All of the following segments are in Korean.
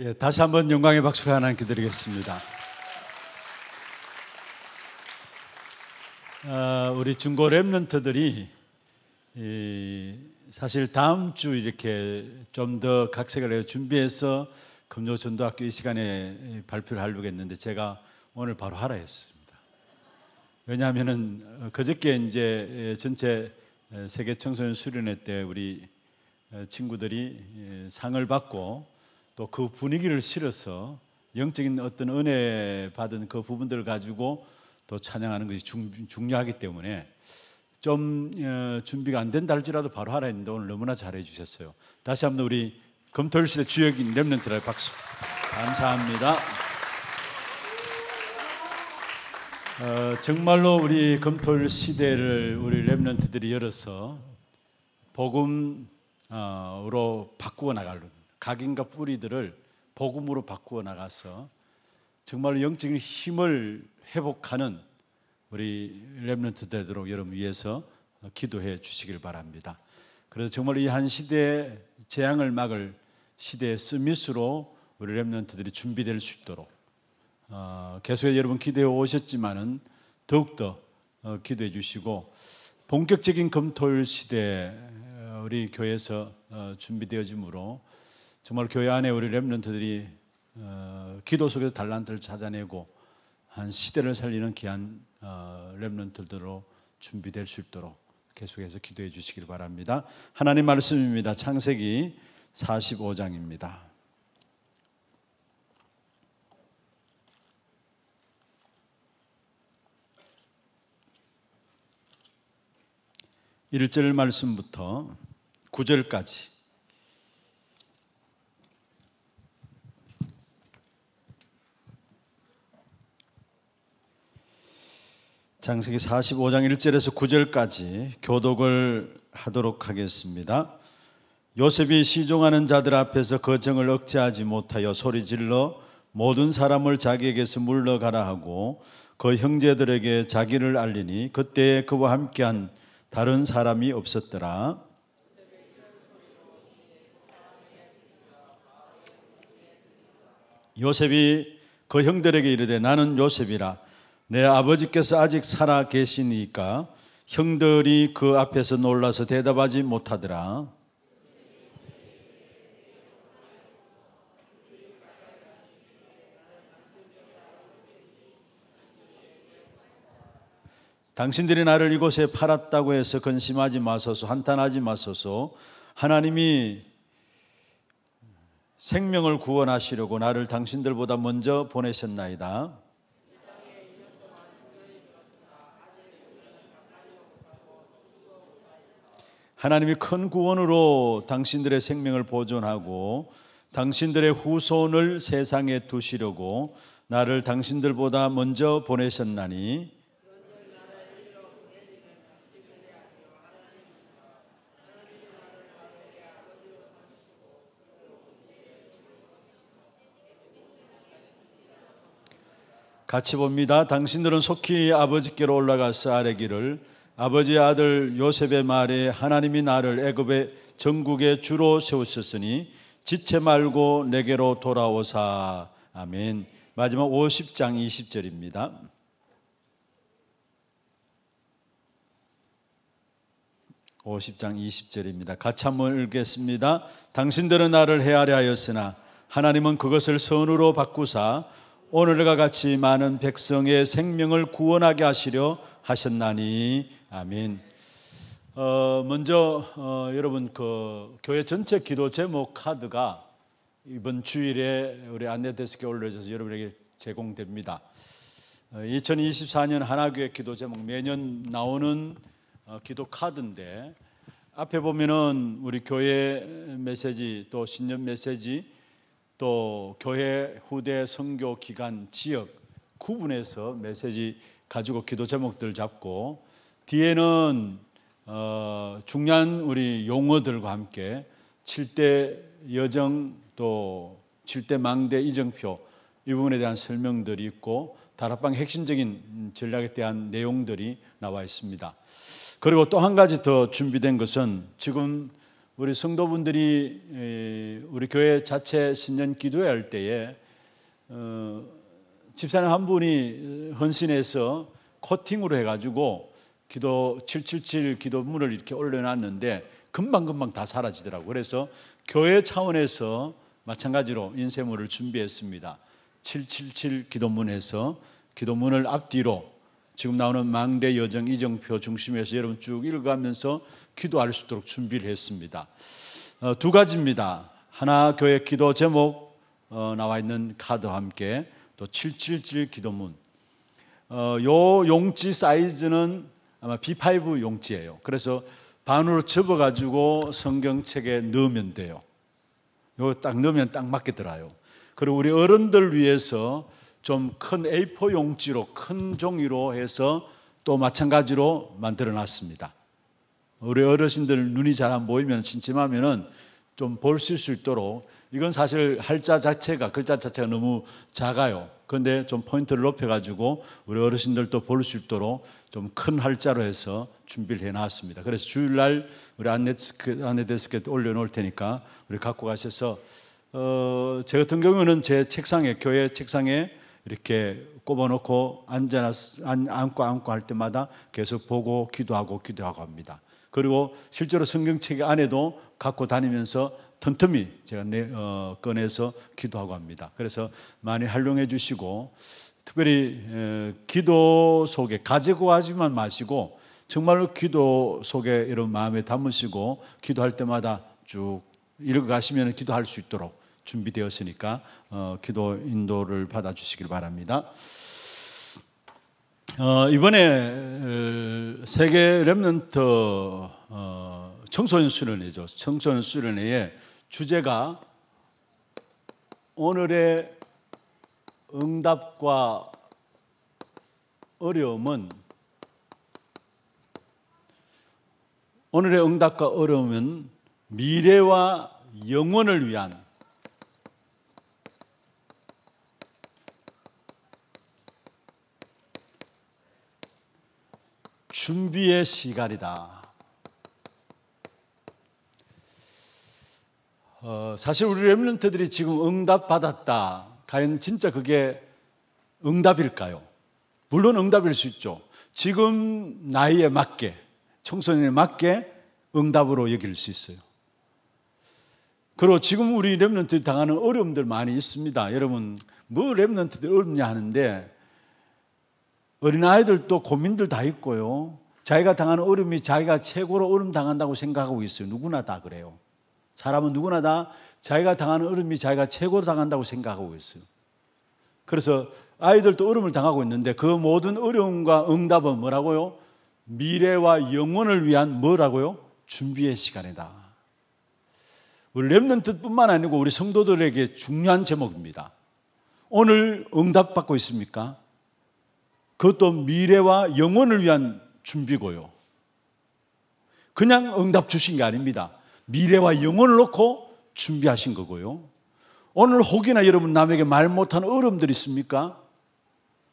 예, 다시 한번 영광의 박수를 하나님께 드리겠습니다. 아, 우리 중고 랩런트들이 사실 다음 주 이렇게 좀 더 각색을 해서 준비해서 금요 전도학교 이 시간에 발표를 하려고 했는데 제가 오늘 바로 하라 했습니다. 왜냐하면 어, 그저께 이제 예, 전체 예, 세계 청소년 수련회 때 우리 어, 친구들이 예, 상을 받고 또그 분위기를 실어서 영적인 어떤 은혜 받은 그 부분들을 가지고 또 찬양하는 것이 중, 요하기 때문에 좀 어, 준비가 안 된다 할지라도 바로 하라 했는데 오늘 너무나 잘해 주셨어요. 다시 한번 우리 검토일 시대 주역인 렘넌트라 박수 감사합니다. 어, 정말로 우리 검토일 시대를 우리 렘넌트들이 열어서 복음으로 바꾸어 나가려고 각인과 뿌리들을 복음으로 바꾸어 나가서 정말로 영적인 힘을 회복하는 우리 렘런트 되도록 여러분 위해서 기도해 주시길 바랍니다. 그래서 정말 이 한 시대의 재앙을 막을 시대의 스미스로 우리 렘런트들이 준비될 수 있도록 어, 계속 여러분 기대해 오셨지만은 더욱더 어, 기도해 주시고 본격적인 검토일 시대 어, 우리 교회에서 어, 준비되어지므로 정말 교회 안에 우리 렘런트들이 어, 기도 속에서 달란트를 찾아내고 한 시대를 살리는 귀한 어, 렘런트들로 준비될 수 있도록 계속해서 기도해 주시길 바랍니다. 하나님 말씀입니다. 창세기 45장입니다. 일절 말씀부터 구절까지 장세기 45장 1절에서 9절까지 교독을 하도록 하겠습니다. 요셉이 시종하는 자들 앞에서 거정을 억제하지 못하여 소리 질러 모든 사람을 자기에게서 물러가라 하고 그 형제들에게 자기를 알리니 그때 그와 함께한 다른 사람이 없었더라. 요셉이 그 형들에게 이르되 나는 요셉이라 내 아버지께서 아직 살아 계시니까 형들이 그 앞에서 놀라서 대답하지 못하더라. 당신들이 나를 이곳에 팔았다고 해서 근심하지 마소서, 한탄하지 마소서. 하나님이 생명을 구원하시려고 나를 당신들보다 먼저 보내셨나이다. 하나님이 큰 구원으로 당신들의 생명을 보존하고 당신들의 후손을 세상에 두시려고 나를 당신들보다 먼저 보내셨나니 같이 봅니다. 당신들은 속히 아버지께로 올라가서 아뢰기를 아버지 아들 요셉의 말에 하나님이 나를 애굽의 전국의 주로 세우셨으니 지체 말고 내게로 돌아오사 아멘 마지막 50장 20절입니다 5 0장 20절입니다. 같이 한번 읽겠습니다. 당신들은 나를 헤아려 하였으나 하나님은 그것을 선으로 바꾸사 오늘과 같이 많은 백성의 생명을 구원하게 하시려 하셨나니 아멘. 어, 먼저 어, 여러분 그 교회 전체 기도 제목 카드가 이번 주일에 우리 안내데스크에 올려져서 여러분에게 제공됩니다. 어, 2024년 하나교회 기도 제목 매년 나오는 어, 기도 카드인데 앞에 보면은 우리 교회 메시지 또 신년 메시지 또 교회 후대 선교 기간 지역 구분해서 메시지 가지고 기도 제목들 잡고 뒤에는 어, 중요한 우리 용어들과 함께 7대 여정 또 7대 망대 이정표 이 부분에 대한 설명들이 있고 다락방 핵심적인 전략에 대한 내용들이 나와 있습니다. 그리고 또 한 가지 더 준비된 것은 지금 우리 성도분들이 우리 교회 자체 신년 기도회할 때에 어, 집사님 한 분이 헌신해서 코팅으로 해가지고 기도 777 기도문을 이렇게 올려놨는데 금방금방 다사라지더라고 그래서 교회 차원에서 마찬가지로 인쇄물을 준비했습니다. 777 기도문에서 기도문을 앞뒤로 지금 나오는 망대 여정 이정표 중심에서 여러분 쭉 읽어가면서 기도할 수 있도록 준비를 했습니다. 어, 두 가지입니다. 하나 교회 기도 제목 어, 나와 있는 카드와 함께 또 777 기도문. 어, 요 용지 사이즈는 아마 B5 용지예요. 그래서 반으로 접어가지고 성경책에 넣으면 돼요. 이거 딱 넣으면 딱 맞게 들어요. 그리고 우리 어른들 위해서 좀 큰 A4 용지로 큰 종이로 해서 또 마찬가지로 만들어 놨습니다. 우리 어르신들 눈이 잘 안 보이면 침침하면은 좀 볼 수 있도록 이건 사실 할자 자체가 글자 자체가 너무 작아요. 그런데 좀 포인트를 높여가지고 우리 어르신들도 볼 수 있도록 좀 큰 할자로 해서 준비를 해놨습니다. 그래서 주일날 우리 안내 스 안내 데스크에 올려놓을 테니까 우리 갖고 가셔서 어, 제 같은 경우는 제 책상에 교회 책상에 이렇게 꼽아놓고 앉아 앉고 앉고 할 때마다 계속 보고 기도하고 기도하고 합니다. 그리고 실제로 성경책 안에도 갖고 다니면서 틈틈이 제가 내, 어, 꺼내서 기도하고 합니다. 그래서 많이 활용해 주시고 특별히 에, 기도 속에 가지고 하지만 마시고 정말로 기도 속에 이런 마음에 담으시고 기도할 때마다 쭉 읽어가시면 기도할 수 있도록 준비되었으니까 어, 기도 인도를 받아주시길 바랍니다. 어, 이번에 세계 랩런트 어, 청소년 수련회죠. 청소년 수련회에 주제가 오늘의 응답과 어려움은 오늘의 응답과 어려움은 미래와 영원을 위한 준비의 시간이다. 어, 사실 우리 렘런트들이 지금 응답 받았다. 과연 진짜 그게 응답일까요? 물론 응답일 수 있죠. 지금 나이에 맞게, 청소년에 맞게 응답으로 여길 수 있어요. 그리고 지금 우리 렘런트 당하는 어려움들 많이 있습니다. 여러분, 뭐 렘런트들 이 어렵냐 하는데 어린아이들도 고민들 다 있고요. 자기가 당하는 어려움이 자기가 최고로 어려움 당한다고 생각하고 있어요. 누구나 다 그래요. 사람은 누구나 다 자기가 당하는 어려이 자기가 최고로 당한다고 생각하고 있어요. 그래서 아이들도 어려을 당하고 있는데 그 모든 어려움과 응답은 뭐라고요? 미래와 영혼을 위한 뭐라고요? 준비의 시간이다. 우리 랩런트뿐만 아니고 우리 성도들에게 중요한 제목입니다. 오늘 응답받고 있습니까? 그것도 미래와 영혼을 위한 준비고요. 그냥 응답 주신 게 아닙니다. 미래와 영혼을 놓고 준비하신 거고요. 오늘 혹이나 여러분 남에게 말못하 어음들 있습니까?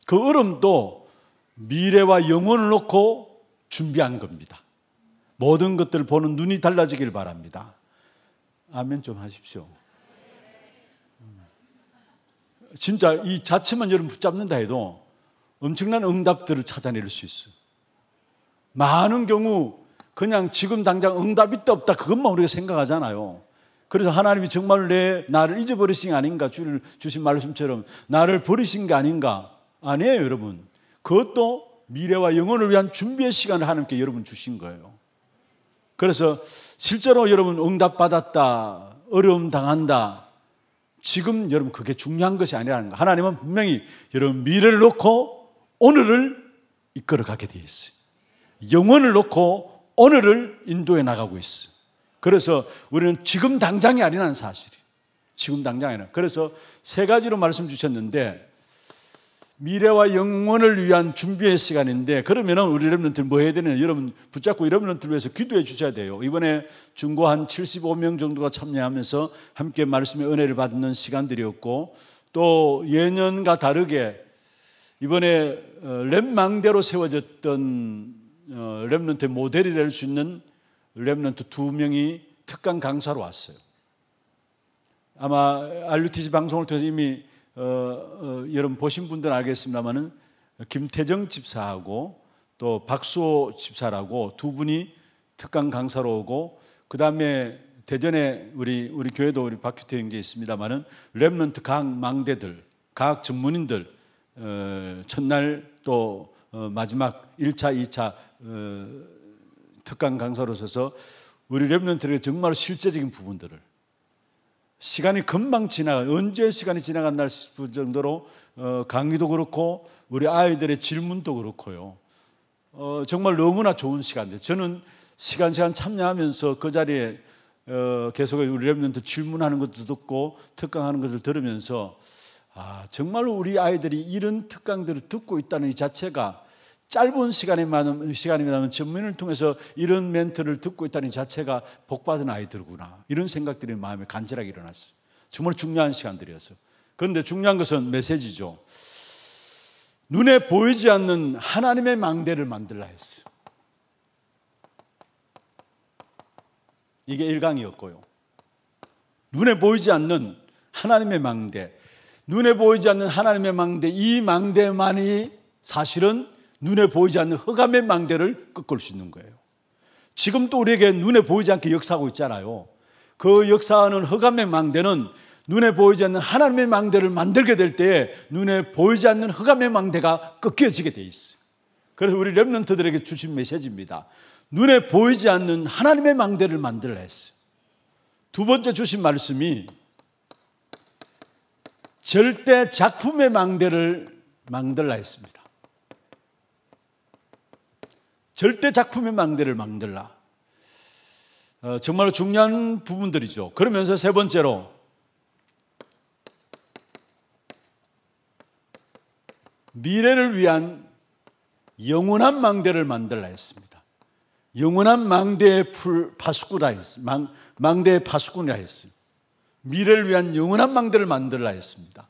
그 어음도 미래와 영혼을 놓고 준비한 겁니다. 모든 것들 보는 눈이 달라지길 바랍니다. 아멘 좀 하십시오. 진짜 이 자체만 여러분 붙잡는다 해도 엄청난 응답들을 찾아낼 수 있어요. 많은 경우 그냥 지금 당장 응답 있다 없다 그것만 우리가 생각하잖아요. 그래서 하나님이 정말 내 나를 잊어버리신 게 아닌가 주, 주신 말씀처럼 나를 버리신 게 아닌가 아니에요 여러분 그것도 미래와 영혼을 위한 준비의 시간을 하나님께 여러분 주신 거예요 그래서 실제로 여러분 응답받았다 어려움 당한다 지금 여러분 그게 중요한 것이 아니라는 거 하나님은 분명히 여러분 미래를 놓고 오늘을 이끌어 가게 되어 있어요 영혼을 놓고 오늘을 인도해 나가고 있어. 그래서 우리는 지금 당장이 아니라는 사실이. 에요 지금 당장에는 그래서 세 가지로 말씀 주셨는데 미래와 영원을 위한 준비의 시간인데 그러면은 우리 여러분들 뭐 해야 되느냐 여러분 붙잡고 여러분들 위해서 기도해 주셔야 돼요. 이번에 중고 한 75명 정도가 참여하면서 함께 말씀의 은혜를 받는 시간들이었고 또 예년과 다르게 이번에 어, 랩망대로 세워졌던 어, 렘런트의 모델이 될 수 있는 렘런트두 명이 특강 강사로 왔어요. 아마 RUTG 방송을 통해서 이미 어, 어, 여러분 보신 분들은 알겠습니다만 김태정 집사하고 또 박수호 집사라고 두 분이 특강 강사로 오고 그 다음에 대전에 우리 우리 교회도 우리 박규태 형제 있습니다만은 렘넌트 각 망대들 과학 전문인들 어, 첫날 또 어, 마지막 1차, 2차 어, 특강 강사로서 서 우리 랩런트에게 정말 실제적인 부분들을 시간이 금방 지나 가 언제 시간이 지나간날 싶을 정도로 어, 강의도 그렇고 우리 아이들의 질문도 그렇고요. 어, 정말 너무나 좋은 시간인데 저는 시간 시간 참여하면서 그 자리에 어, 계속 우리 랩런트 질문하는 것도 듣고 특강하는 것을 들으면서 아, 정말로 우리 아이들이 이런 특강들을 듣고 있다는 이 자체가 짧은 시간에만 시간이라면 전면을 통해서 이런 멘트를 듣고 있다는 자체가 복받은 아이들구나 이런 생각들이 마음에 간절하게 일어났어요. 정말 중요한 시간들이었어요. 그런데 중요한 것은 메시지죠. 눈에 보이지 않는 하나님의 망대를 만들라 했어요. 이게 일강이었고요 눈에 보이지 않는 하나님의 망대, 눈에 보이지 않는 하나님의 망대, 이 망대만이 사실은 눈에 보이지 않는 허감의 망대를 꺾을 수 있는 거예요. 지금도 우리에게 눈에 보이지 않게 역사하고 있잖아요. 그 역사하는 흑암의 망대는 눈에 보이지 않는 하나님의 망대를 만들게 될 때에 눈에 보이지 않는 흑암의 망대가 꺾여지게 돼 있어요. 그래서 우리 랩런트들에게 주신 메시지입니다. 눈에 보이지 않는 하나님의 망대를 만들라 했어요. 두 번째 주신 말씀이 절대 작품의 망대를 만들라 했습니다. 절대 작품의 망대를 만들라. 어, 정말로 중요한 부분들이죠. 그러면서 세 번째로 미래를 위한 영원한 망대를 만들라 했습니다. 영원한 망대의 풀 파수꾼이라 했습니다. 망, 대의 파수꾼이라 했습니다. 미래를 위한 영원한 망대를 만들라 했습니다.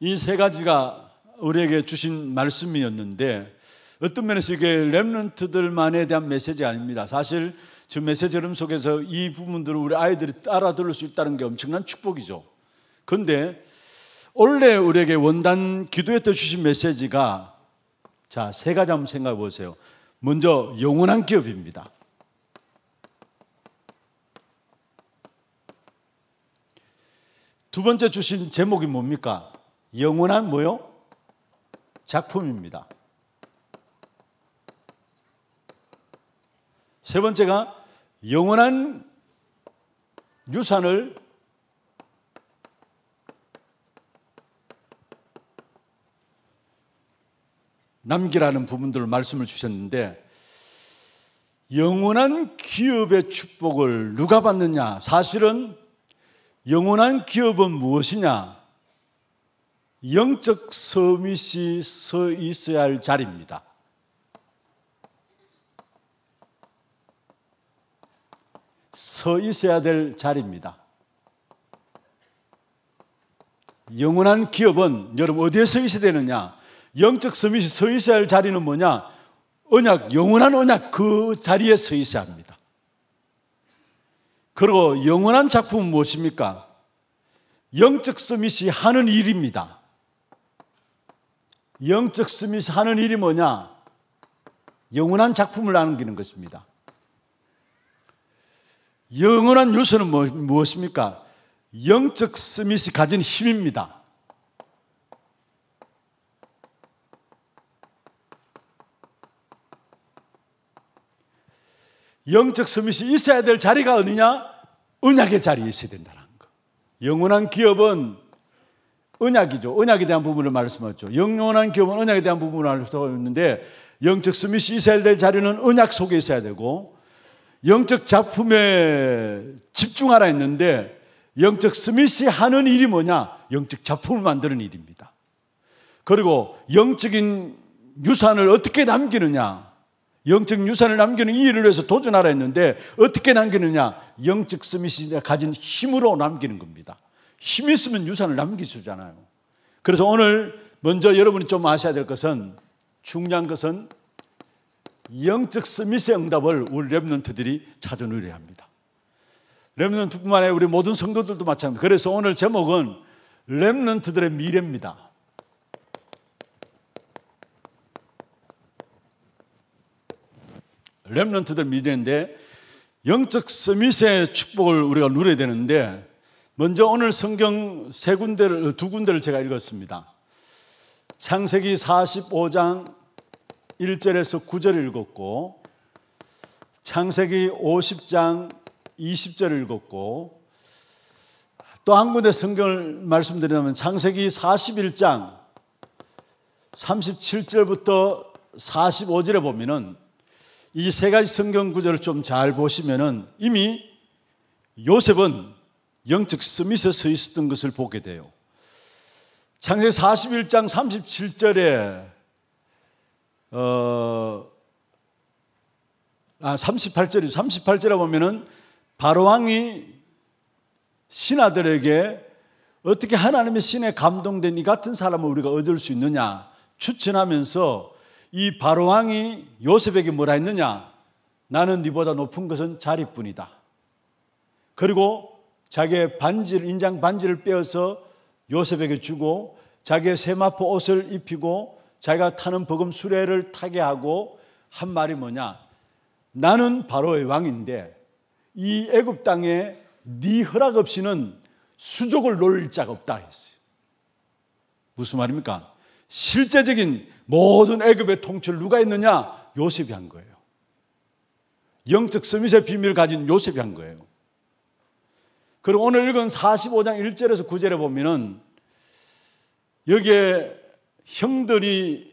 이 세 가지가 우리에게 주신 말씀이었는데 어떤 면에서 이게 랩런트들만에 대한 메시지 아닙니다. 사실 지 메시지 흐름 속에서 이 부분들을 우리 아이들이 따라 들을 수 있다는 게 엄청난 축복이죠. 그런데 원래 우리에게 원단 기도에 때 주신 메시지가 자, 세 가지 한번 생각해 보세요. 먼저 영원한 기업입니다. 두 번째 주신 제목이 뭡니까? 영원한 뭐요? 작품입니다. 세 번째가 영원한 유산을 남기라는 부분들을 말씀을 주셨는데 영원한 기업의 축복을 누가 받느냐? 사실은 영원한 기업은 무엇이냐? 영적 서밋이 서 있어야 할 자리입니다. 서 있어야 될 자리입니다. 영원한 기업은 여러분 어디에 서 있어야 되느냐? 영적 서밋이 서 있어야 할 자리는 뭐냐? 언약, 영원한 언약 그 자리에 서 있어야 합니다. 그리고 영원한 작품은 무엇입니까? 영적 서밋이 하는 일입니다. 영적 서밋이 하는 일이 뭐냐? 영원한 작품을 남기는 것입니다. 영원한 요소는 뭐, 무엇입니까? 영적 스밋이 가진 힘입니다. 영적 스밋이 있어야 될 자리가 어디냐? 언약의 자리에 있어야 된다는 거. 영원한 기업은 언약이죠. 언약에 대한 부분을 말씀하죠. 영원한 기업은 언약에 대한 부분을 말씀하고 있는데 영적 스밋이 있어야 될 자리는 언약 속에 있어야 되고 영적 작품에 집중하라 했는데 영적 스미시 하는 일이 뭐냐? 영적 작품을 만드는 일입니다. 그리고 영적인 유산을 어떻게 남기느냐? 영적 유산을 남기는 이 일을 위해서 도전하라 했는데 어떻게 남기느냐? 영적 스미시가 가진 힘으로 남기는 겁니다. 힘이 있으면 유산을 남기시잖아요 그래서 오늘 먼저 여러분이 좀 아셔야 될 것은 중요한 것은 영적 스미스의 응답을 우리 랩런트들이 찾아 누려합니다. 랩런트뿐만 아니라 우리 모든 성도들도 마찬가지. 그래서 오늘 제목은 랩런트들의 미래입니다. 랩런트들 미래인데 영적 서밋의 축복을 우리가 누려야 되는데 먼저 오늘 성경 세 군데를 두 군데를 제가 읽었습니다. 창세기 45장 1절에서 9절을 읽었고 창세기 50장 20절을 읽었고 또 한 군데 성경을 말씀드리면 자 창세기 41장 37절부터 45절에 보면은 이 세 가지 성경 구절을 좀 잘 보시면은 이미 요셉은 영적 스밋에 서 있었던 것을 보게 돼요. 창세기 41장 37절에 어, 아, 38절이 38절에 보면은 바로왕이 신하들에게 어떻게 하나님의 신에 감동된 이 같은 사람을 우리가 얻을 수 있느냐 추천하면서 이 바로왕이 요셉에게 뭐라 했느냐 나는 네보다 높은 것은 자리뿐이다. 그리고 자기의 반지를 인장 반지를 빼어서 요셉에게 주고 자기의 세마포 옷을 입히고 자기가 타는 버금 수레를 타게 하고 한 말이 뭐냐? 나는 바로의 왕인데 이 애굽 땅에 네 허락 없이는 수족을 놓을 자가 없다 했어요. 무슨 말입니까? 실제적인 모든 애굽의 통치를 누가 했느냐? 요셉이 한 거예요. 영적 서밋의 비밀을 가진 요셉이 한 거예요. 그리고 오늘 읽은 45장 1절에서 9절에 보면은 여기에 형들이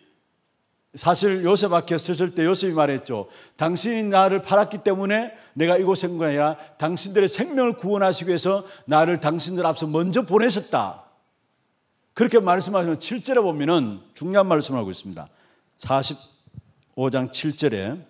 사실 요셉 앞에 섰을 때 요셉이 말했죠. 당신이 나를 팔았기 때문에 내가 이곳에 온 거야. 당신들의 생명을 구원하시기 위해서 나를 당신들 앞서 먼저 보내셨다. 그렇게 말씀하시면 7절에 보면은 중요한 말씀을 하고 있습니다. 45장 7절에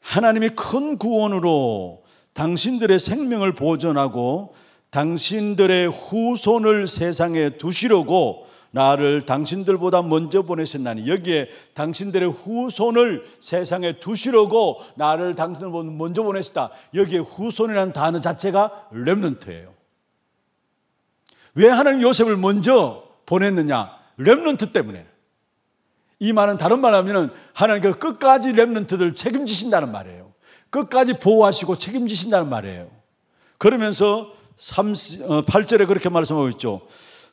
하나님이 큰 구원으로 당신들의 생명을 보존하고 당신들의 후손을 세상에 두시려고 나를 당신들보다 먼저 보내셨나니 여기에 당신들의 후손을 세상에 두시려고 나를 당신들보다 먼저 보내셨다. 여기에 후손이라는 단어 자체가 렘넌트예요. 왜 하나님 요셉을 먼저 보냈느냐? 렘넌트 때문에. 이 말은 다른 말 하면은 하나님께서 끝까지 렘넌트들 책임지신다는 말이에요. 끝까지 보호하시고 책임지신다는 말이에요. 그러면서 3, 8절에 어, 그렇게 말씀하고 있죠.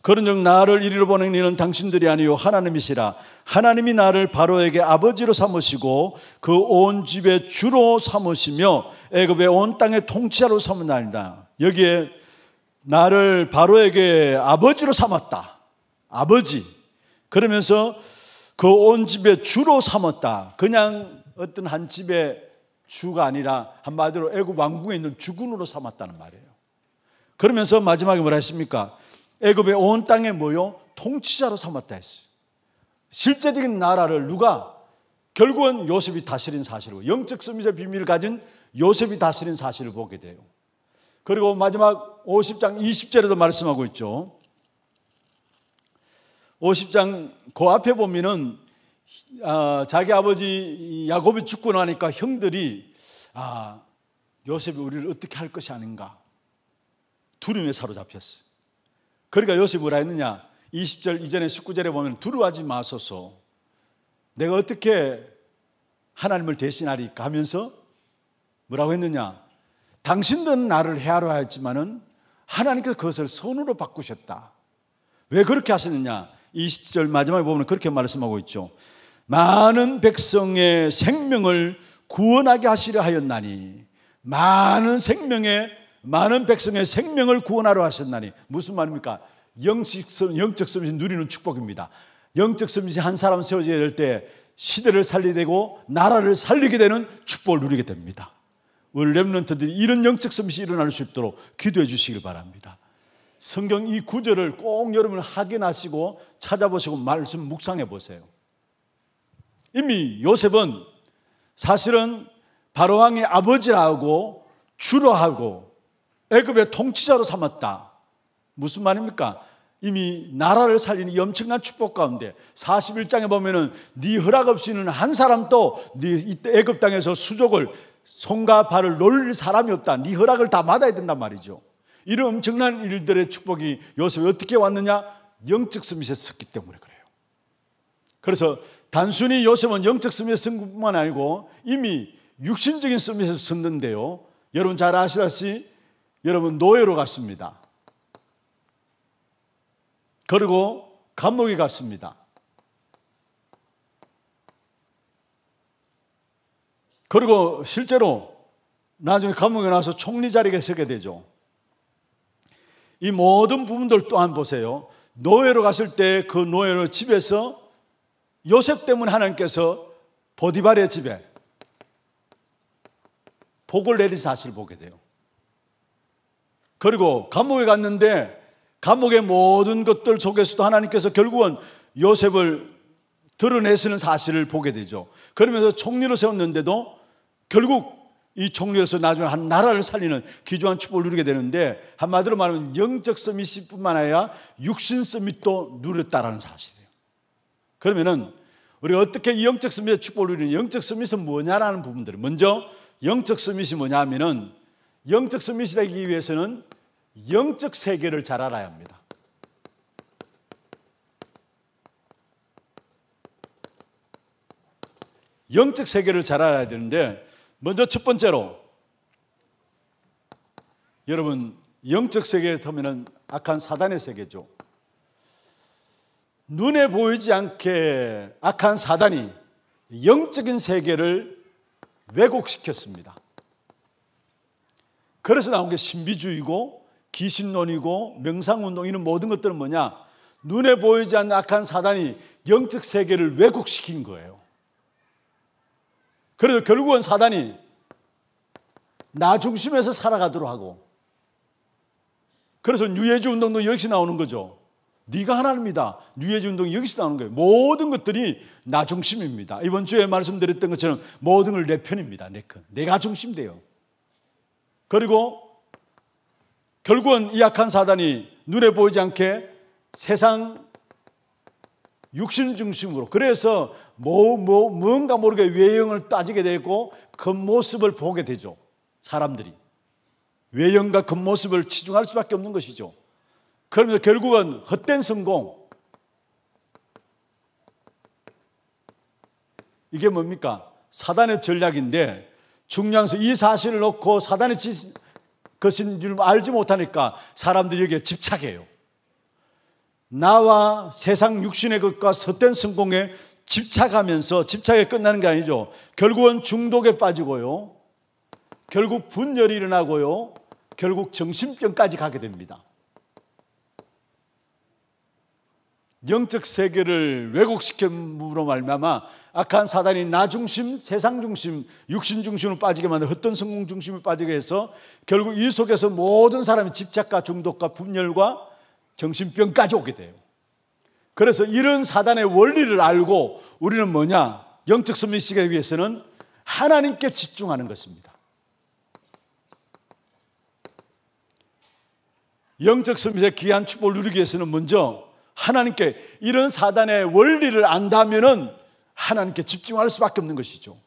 그런즉 나를 이리로 보는 이는 당신들이 아니요 하나님이시라 하나님이 나를 바로에게 아버지로 삼으시고 그 온 집의 주로 삼으시며 애굽의 온 땅의 통치자로 삼은나이다 여기에 나를 바로에게 아버지로 삼았다 아버지 그러면서 그 온 집의 주로 삼았다 그냥 어떤 한 집의 주가 아니라 한마디로 애굽 왕궁에 있는 주군으로 삼았다는 말이에요 그러면서 마지막에 뭐라 했습니까? 애굽의 온 땅에 모여 통치자로 삼았다 했어요. 실제적인 나라를 누가 결국은 요셉이 다스린 사실이 영적 섬유자 비밀을 가진 요셉이 다스린 사실을 보게 돼요. 그리고 마지막 50장 20절에도 말씀하고 있죠. 50장 그 앞에 보면은 아, 자기 아버지 야곱이 죽고 나니까 형들이 아, 요셉이 우리를 어떻게 할 것이 아닌가 두려움에 사로잡혔어요. 그러니까 요셉이 뭐라 했느냐? 20절 이전에 19절에 보면 두려워하지 마소서. 내가 어떻게 하나님을 대신하리까 하면서 뭐라고 했느냐? 당신들은 나를 해하려 하였지만은 하나님께서 그것을 손으로 바꾸셨다. 왜 그렇게 하시느냐? 20절 마지막에 보면 그렇게 말씀하고 있죠. 많은 백성의 생명을 구원하게 하시려 하였나니 많은 생명의 많은 백성의 생명을 구원하러 하셨나니 무슨 말입니까? 영식성, 영적 섬이 누리는 축복입니다. 영적 섬이 한 사람 세워져야 될 때 시대를 살리게 되고 나라를 살리게 되는 축복을 누리게 됩니다. 우리 랩런트들이 이런 영적 섬이 일어날 수 있도록 기도해 주시길 바랍니다. 성경 이 구절을 꼭 여러분 확인하시고 찾아보시고 말씀 묵상해 보세요. 이미 요셉은 사실은 바로왕의 아버지라 고 주로 하고 애굽의 통치자로 삼았다. 무슨 말입니까? 이미 나라를 살리는 엄청난 축복 가운데 41장에 보면은 네 허락 없이는 한 사람도 네 애굽 땅에서 수족을 손과 발을 놀릴 사람이 없다. 네 허락을 다 받아야 된단 말이죠. 이런 엄청난 일들의 축복이 요셉이 어떻게 왔느냐? 영적 스밋에 섰기 때문에 그래요. 그래서 단순히 요셉은 영적 스밋에 쓴 것뿐만 아니고 이미 육신적인 스밋에 섰는데요. 여러분 잘 아시다시피 여러분 노예로 갔습니다. 그리고 감옥에 갔습니다. 그리고 실제로 나중에 감옥에 나서 총리 자리에 서게 되죠. 이 모든 부분들 또한 보세요. 노예로 갔을 때 그 노예로 집에서 요셉 때문에 하나님께서 보디발의 집에 복을 내린 사실을 보게 돼요. 그리고 감옥에 갔는데 감옥의 모든 것들 속에서도 하나님께서 결국은 요셉을 드러내시는 사실을 보게 되죠. 그러면서 총리로 세웠는데도 결국 이 총리로서 나중에 한 나라를 살리는 기조한 축복을 누리게 되는데 한마디로 말하면 영적 서밋뿐만 아니라 육신 서밋도 누렸다라는 사실이에요. 그러면은 우리 어떻게 영적 서밋의 축복을 누리는 영적 서밋은 뭐냐라는 부분들. 먼저 영적 서밋이 뭐냐면은 영적 서밋이되기 위해서는 영적 세계를 잘 알아야 합니다. 영적 세계를 잘 알아야 되는데 먼저 첫 번째로 여러분 영적 세계에 타면은 악한 사단의 세계죠. 눈에 보이지 않게 악한 사단이 영적인 세계를 왜곡시켰습니다. 그래서 나온 게 신비주의고 귀신론이고 명상운동 이런 모든 것들은 뭐냐? 눈에 보이지 않는 악한 사단이 영적 세계를 왜곡시킨 거예요. 그래서 결국은 사단이 나 중심에서 살아가도록 하고 그래서 뉴에지 운동도 역시 나오는 거죠. 네가 하나입니다 뉴에지 운동 여기서 나오는 거예요. 모든 것들이 나 중심입니다. 이번 주에 말씀드렸던 것처럼 모든 걸 내 편입니다. 내 편. 내가 중심돼요. 그리고 결국은 이 약한 사단이 눈에 보이지 않게 세상 육신 중심으로 그래서 뭐, 뭐, 뭔가 모르게 외형을 따지게 되고 그모습을 보게 되죠. 사람들이. 외형과 그모습을 치중할 수밖에 없는 것이죠. 그러면서 결국은 헛된 성공. 이게 뭡니까? 사단의 전략인데 중량한이 사실을 놓고 사단의 것인 줄 알지 못하니까 사람들이 여기에 집착해요. 나와 세상 육신의 것과 섣된 성공에 집착하면서 집착에 끝나는 게 아니죠. 결국은 중독에 빠지고요. 결국 분열이 일어나고요. 결국 정신병까지 가게 됩니다. 영적 세계를 왜곡시켜므로 말미암아 악한 사단이 나 중심, 세상 중심, 육신 중심으로 빠지게 만들어 헛된 성공 중심으로 빠지게 해서 결국 이 속에서 모든 사람이 집착과 중독과 분열과 정신병까지 오게 돼요. 그래서 이런 사단의 원리를 알고 우리는 뭐냐? 영적 서민 시기에 위해서는 하나님께 집중하는 것입니다. 영적 서민의 귀한 축복을 누리기 위해서는 먼저 하나님께 이런 사단의 원리를 안다면은 하나님께 집중할 수밖에 없는 것이죠.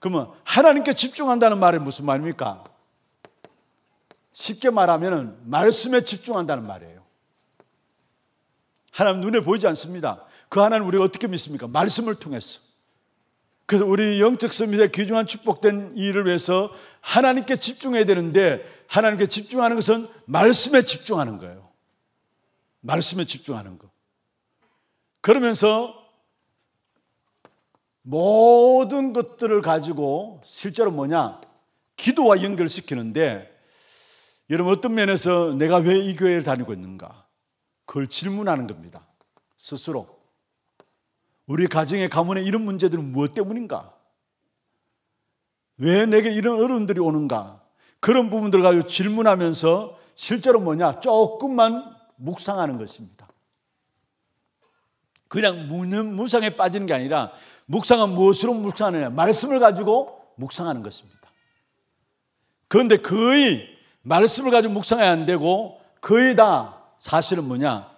그러면 하나님께 집중한다는 말이 무슨 말입니까? 쉽게 말하면은 말씀에 집중한다는 말이에요. 하나님 눈에 보이지 않습니다. 그 하나님 우리가 어떻게 믿습니까? 말씀을 통해서. 그래서 우리 영적 서밋 귀중한 축복된 일을 위해서 하나님께 집중해야 되는데 하나님께 집중하는 것은 말씀에 집중하는 거예요. 말씀에 집중하는 것. 그러면서 모든 것들을 가지고 실제로 뭐냐? 기도와 연결시키는데 여러분 어떤 면에서 내가 왜 이 교회를 다니고 있는가? 그걸 질문하는 겁니다. 스스로. 우리 가정의 가문에 이런 문제들은 무엇 때문인가? 왜 내게 이런 어른들이 오는가? 그런 부분들 가지고 질문하면서 실제로 뭐냐? 조금만 묵상하는 것입니다. 그냥 무상에 빠지는 게 아니라 묵상은 무엇으로 묵상하느냐? 말씀을 가지고 묵상하는 것입니다. 그런데 거의 말씀을 가지고 묵상해안 되고 거의 다 사실은 뭐냐?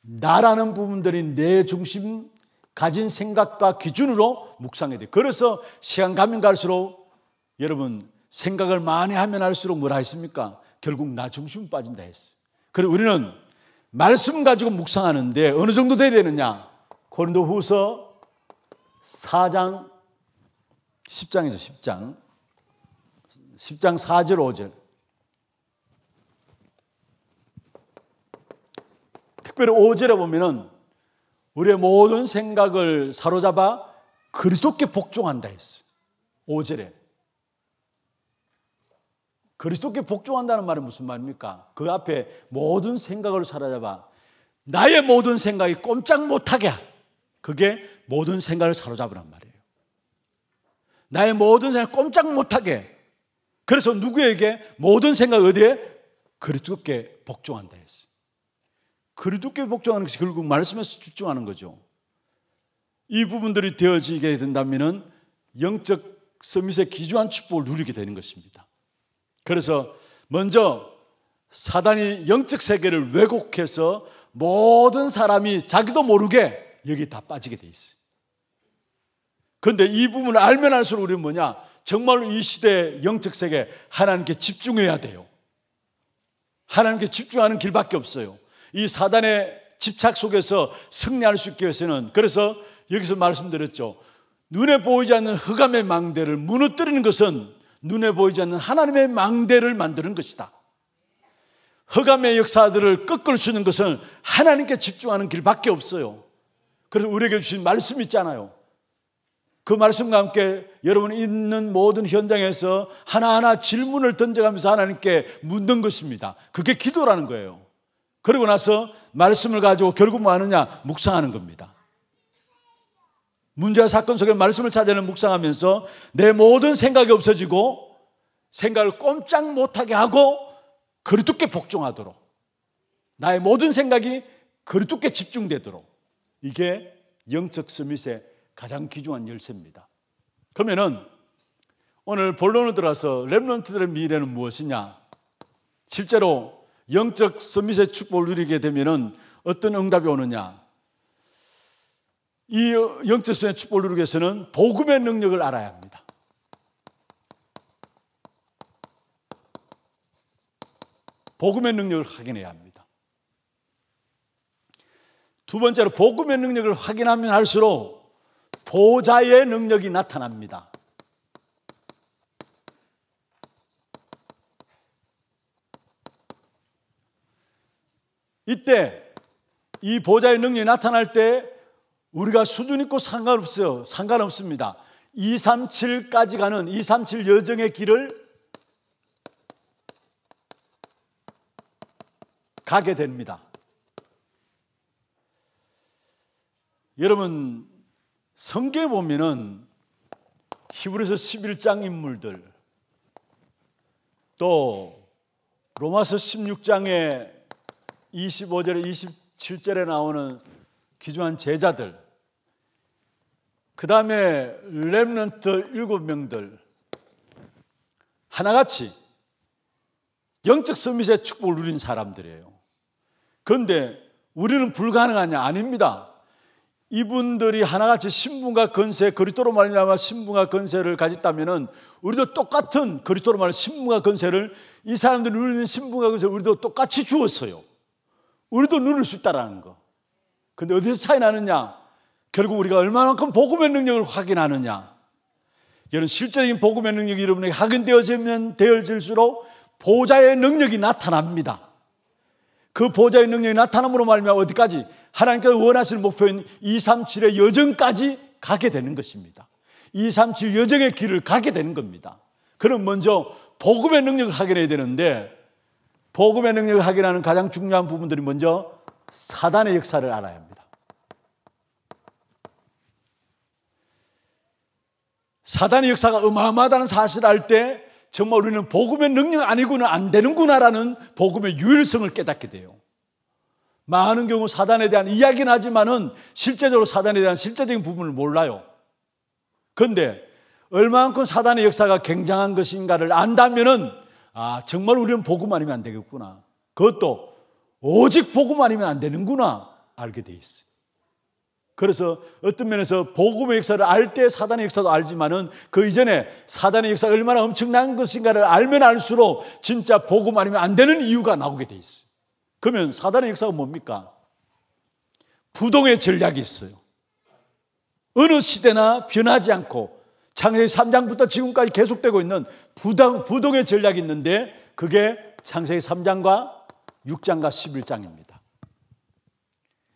나라는 부분들이 내 중심 가진 생각과 기준으로 묵상해 돼. 그래서 시간 가면 갈수록 여러분 생각을 많이 하면 할수록 뭐라 했습니까? 결국 나 중심 빠진다 했어. 그리고 우리는 말씀 가지고 묵상하는데 어느 정도 돼야 되느냐? 고린도 후서 4장 10장이죠, 10장. 10장 4절 5절. 특별히 5절에 보면은 우리의 모든 생각을 사로잡아 그리스도께 복종한다 했어요. 5절에. 그리스도께 복종한다는 말은 무슨 말입니까? 그 앞에 모든 생각을 사로잡아 나의 모든 생각이 꼼짝 못하게 그게 모든 생각을 사로잡으란 말이에요. 나의 모든 생각 꼼짝 못하게 그래서 누구에게 모든 생각 어디에 그리스도께 복종한다 했어. 그리스도께 복종하는 것이 결국 말씀에서 집중하는 거죠. 이 부분들이 되어지게 된다면 영적 서밋에 기조한 축복을 누리게 되는 것입니다. 그래서 먼저 사단이 영적 세계를 왜곡해서 모든 사람이 자기도 모르게 여기 다 빠지게 돼 있어요. 그런데 이 부분을 알면 알수록 우리는 뭐냐? 정말로 이 시대의 영적 세계 하나님께 집중해야 돼요. 하나님께 집중하는 길밖에 없어요. 이 사단의 집착 속에서 승리할 수 있게 해서는 그래서 여기서 말씀드렸죠. 눈에 보이지 않는 흑암의 망대를 무너뜨리는 것은 눈에 보이지 않는 하나님의 망대를 만드는 것이다. 허감의 역사들을 꺾을 수 있는 것은 하나님께 집중하는 길밖에 없어요. 그래서 우리에게 주신 말씀 있잖아요. 그 말씀과 함께 여러분 이 있는 모든 현장에서 하나하나 질문을 던져가면서 하나님께 묻는 것입니다. 그게 기도라는 거예요. 그러고 나서 말씀을 가지고 결국 뭐 하느냐? 묵상하는 겁니다. 문제와 사건 속에 말씀을 찾아내 는 묵상하면서 내 모든 생각이 없어지고 생각을 꼼짝 못하게 하고 그리스도께 복종하도록 나의 모든 생각이 그리스도께 집중되도록 이게 영적 서밋의 가장 귀중한 열쇠입니다. 그러면은 오늘 본론을 들어서 렘런트들의 미래는 무엇이냐? 실제로 영적 서밋의 축복을 누리게 되면 어떤 응답이 오느냐? 이 영적성의 축복을 누리기 위해서는 복음의 능력을 알아야 합니다. 복음의 능력을 확인해야 합니다. 두 번째로 복음의 능력을 확인하면 할수록 보좌의 능력이 나타납니다. 이때 이 보좌의 능력이 나타날 때 우리가 수준 있고 상관없어요. 상관없습니다. 237까지 가는 237 여정의 길을 가게 됩니다. 여러분 성경에 보면은 히브리서 11장 인물들 또 로마서 16장에 25절에 27절에 나오는 기준한 제자들, 그 다음에 렘런트 일곱 명들 하나같이 영적 서밋의 축복을 누린 사람들이에요. 그런데 우리는 불가능하냐? 아닙니다. 이분들이 하나같이 신분과 건세 그리스도로 말하암아 신분과 건세를 가졌다면 우리도 똑같은 그리스도로 말하암아 신분과 건세를 이 사람들이 누리는 신분과 건세 우리도 똑같이 주었어요. 우리도 누릴 수 있다라는 거. 근데 어디서 차이 나느냐? 결국 우리가 얼마만큼 복음의 능력을 확인하느냐? 여러분 실제적인 복음의 능력이 여러분에게 확인되어지면 되어질수록 보좌의 능력이 나타납니다. 그 보좌의 능력이 나타남으로 말미암 어디까지 하나님께서 원하시는 목표인 237의 여정까지 가게 되는 것입니다. 237 여정의 길을 가게 되는 겁니다. 그럼 먼저 복음의 능력을 확인해야 되는데 복음의 능력을 확인하는 가장 중요한 부분들이 먼저 사단의 역사를 알아야 합니다. 사단의 역사가 어마어마하다는 사실을 알 때 정말 우리는 복음의 능력 아니고는안 되는구나라는 복음의 유일성을 깨닫게 돼요. 많은 경우 사단에 대한 이야기는 하지만은 실제적으로 사단에 대한 실제적인 부분을 몰라요. 그런데 얼마만큼 사단의 역사가 굉장한 것인가를 안다면은 아 정말 우리는 복음 아니면 안 되겠구나. 그것도 오직 복음 아니면 안 되는구나 알게 돼 있어요. 그래서 어떤 면에서 복음의 역사를 알 때 사단의 역사도 알지만은 그 이전에 사단의 역사가 얼마나 엄청난 것인가를 알면 알수록 진짜 복음 아니면 안 되는 이유가 나오게 돼 있어요. 그러면 사단의 역사가 뭡니까? 부동의 전략이 있어요. 어느 시대나 변하지 않고 창세기 3장부터 지금까지 계속되고 있는 부당, 부동의 전략이 있는데 그게 창세기 3장과 6장과 11장입니다.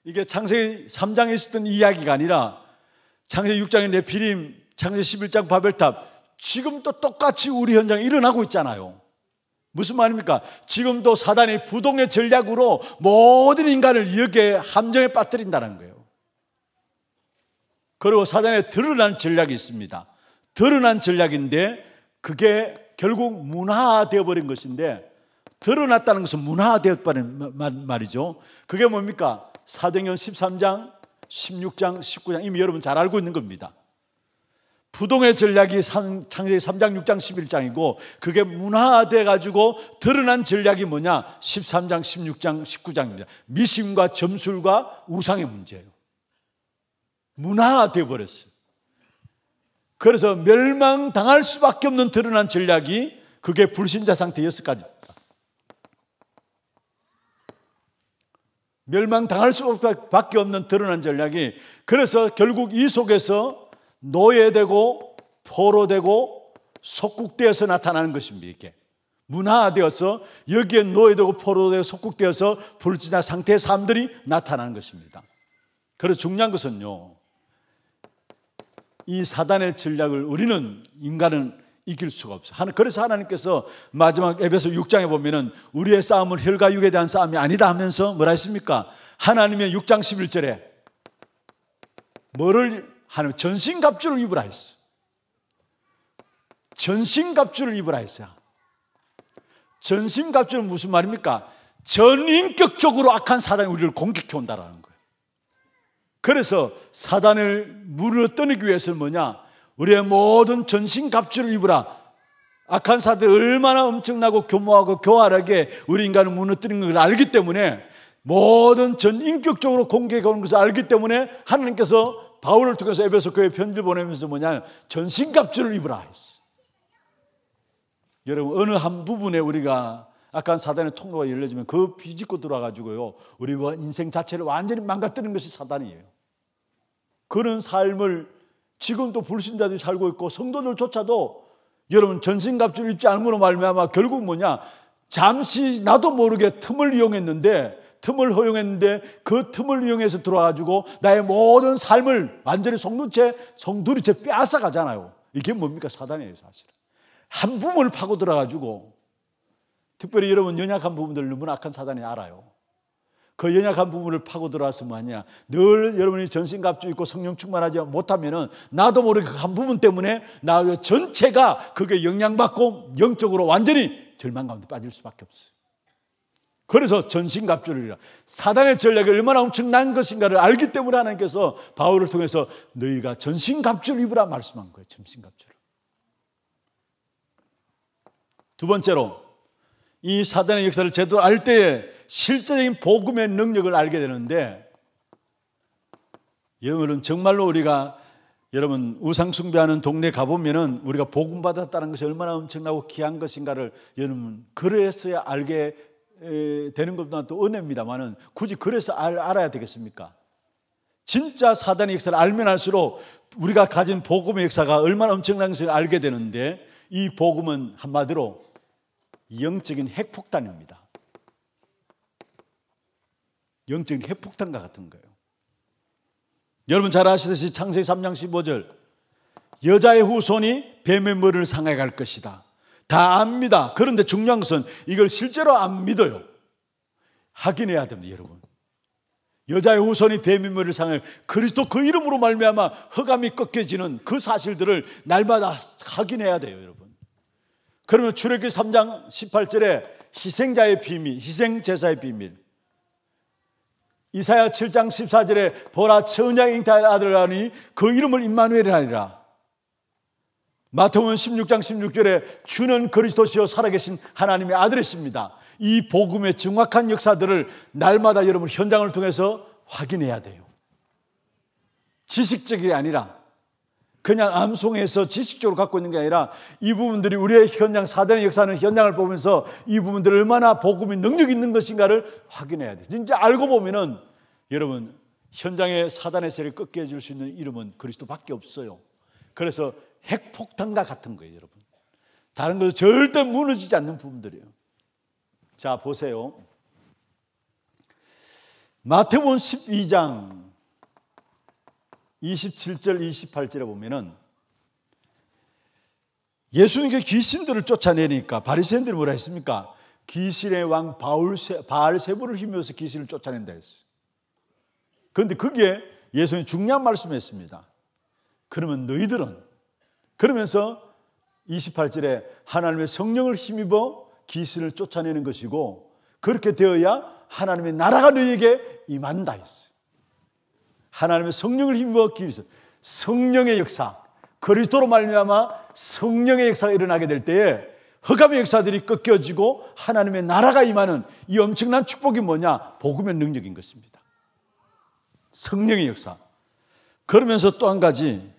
이게 창세기 3장에 있었던 이야기가 아니라 창세기 6장의 네피림, 창세기 11장 바벨탑 지금도 똑같이 우리 현장에 일어나고 있잖아요. 무슨 말입니까? 지금도 사단이 부동의 전략으로 모든 인간을 이렇게 함정에 빠뜨린다는 거예요. 그리고 사단에 드러난 전략이 있습니다. 드러난 전략인데 그게 결국 문화되어 버린 것인데 드러났다는 것은 문화되어 버린 말이죠. 그게 뭡니까? 사도행전 13장, 16장, 19장 이미 여러분 잘 알고 있는 겁니다. 부동의 전략이 창세기 3장, 6장, 11장이고 그게 문화화돼 가지고 드러난 전략이 뭐냐? 13장, 16장, 19장입니다. 미심과 점술과 우상의 문제예요. 문화화돼 버렸어요. 그래서 멸망당할 수밖에 없는 드러난 전략이 그게 불신자 상태였을까지 멸망당할 수밖에 없는 드러난 전략이 그래서 결국 이 속에서 노예되고 포로되고 속국되어서 나타나는 것입니다. 이게 문화화되어서 여기에 노예되고 포로되고 속국되어서 불지나 상태의 사람들이 나타나는 것입니다. 그래서 중요한 것은요. 이 사단의 전략을 우리는 인간은 이길 수가 없어. 하나 그래서 하나님께서 마지막 에베소 6장에 보면은 우리의 싸움은 혈과 육에 대한 싸움이 아니다 하면서 뭐라 했습니까? 하나님의 6장 11절에 뭐를 하는 전신 갑주를 입으라 했어. 전신 갑주를 입으라 했어요. 전신 갑주는 무슨 말입니까? 전인격적으로 악한 사단이 우리를 공격해 온다라는 거예요. 그래서 사단을 물을 떠내기 위해서는 뭐냐? 우리의 모든 전신 갑주를 입으라. 악한 사들 얼마나 엄청나고 교모하고 교활하게 우리 인간을 무너뜨린 것을 알기 때문에 모든 전 인격적으로 공격해 오는 것을 알기 때문에 하나님께서 바울을 통해서 에베소 교회 편지를 보내면서 뭐냐 전신 갑주를 입으라 했어. 여러분 어느 한 부분에 우리가 악한 사단의 통로가 열려지면 그 비집고 들어와가지고요 우리 뭐 인생 자체를 완전히 망가뜨리는 것이 사단이에요. 그런 삶을 지금도 불신자들이 살고 있고 성도들조차도 여러분 전신갑주를 입지 않으므로 말미암아 결국 뭐냐 잠시 나도 모르게 틈을 이용했는데 틈을 허용했는데 그 틈을 이용해서 들어와가지고 나의 모든 삶을 완전히 성도체 성두리째 빼앗아가잖아요 이게 뭡니까 사단이에요 사실 한 부분을 파고 들어가지고 특별히 여러분 연약한 부분들 너무나 악한 사단이 알아요 그 연약한 부분을 파고 들어와서 뭐하냐. 늘 여러분이 전신갑주 있고 성령 충만하지 못하면은 나도 모르게 그 한 부분 때문에 나의 전체가 그게 영향받고 영적으로 완전히 절망 가운데 빠질 수밖에 없어요. 그래서 전신갑주를이라 사단의 전략이 얼마나 엄청난 것인가를 알기 때문에 하나님께서 바울을 통해서 너희가 전신갑주를 입으라 말씀한 거예요. 전신갑주를. 두 번째로 이 사단의 역사를 제대로 알 때에 실제적인 복음의 능력을 알게 되는데 여러분 정말로 우리가 여러분 우상 숭배하는 동네 가보면은 우리가 복음 받았다는 것이 얼마나 엄청나고 귀한 것인가를 여러분 그래서야 알게 되는 것보다 또 은혜입니다만은 굳이 그래서 알, 알아야 되겠습니까? 진짜 사단의 역사를 알면 알수록 우리가 가진 복음의 역사가 얼마나 엄청난 것을 알게 되는데 이 복음은 한마디로 영적인 핵폭탄입니다. 영적인 핵폭탄과 같은 거예요. 여러분 잘 아시듯이 창세기 3장 15절 여자의 후손이 뱀의 머리를 상해 갈 것이다. 다 압니다. 그런데 중요한 것은 이걸 실제로 안 믿어요. 확인해야 됩니다, 여러분. 여자의 후손이 뱀의 머리를 상해 그리스도 그 이름으로 말미암아 허감이 꺾여지는 그 사실들을 날마다 확인해야 돼요, 여러분. 그러면 출애굽기 3장 18절에 희생자의 비밀, 희생 제사의 비밀. 이사야 7장 14절에 보라 천양 잉타의 아들라니 그 이름을 임마누엘이라니라. 마태복음 16장 16절에 주는 그리스도시요 살아계신 하나님의 아들이십니다. 이 복음의 정확한 역사들을 날마다 여러분 현장을 통해서 확인해야 돼요. 지식적이 아니라 그냥 암송해서 지식적으로 갖고 있는 게 아니라 이 부분들이 우리의 현장, 사단의 역사는 현장을 보면서 이 부분들 얼마나 복음이 능력이 있는 것인가를 확인해야 돼. 진짜 알고 보면은 여러분, 현장의 사단의 세를 꺾게 해줄 수 있는 이름은 그리스도밖에 없어요. 그래서 핵폭탄과 같은 거예요, 여러분. 다른 것 절대 무너지지 않는 부분들이에요. 자, 보세요. 마태복음 12장 27절 28절에 보면은 예수님께 귀신들을 쫓아내니까 바리새인들이 뭐라 했습니까? 귀신의 왕 바울세, 바알세부를 힘입어서 귀신을 쫓아낸다 했어요. 그런데 그게 예수님 중요한 말씀했습니다. 그러면 너희들은 그러면서 28절에 하나님의 성령을 힘입어 귀신을 쫓아내는 것이고 그렇게 되어야 하나님의 나라가 너희에게 임한다 했어 하나님의 성령을 힘입어 얻기 위해서 성령의 역사, 그리스도로 말미암아 성령의 역사가 일어나게 될 때에 허감의 역사들이 꺾여지고 하나님의 나라가 임하는 이 엄청난 축복이 뭐냐? 복음의 능력인 것입니다. 성령의 역사. 그러면서 또 한 가지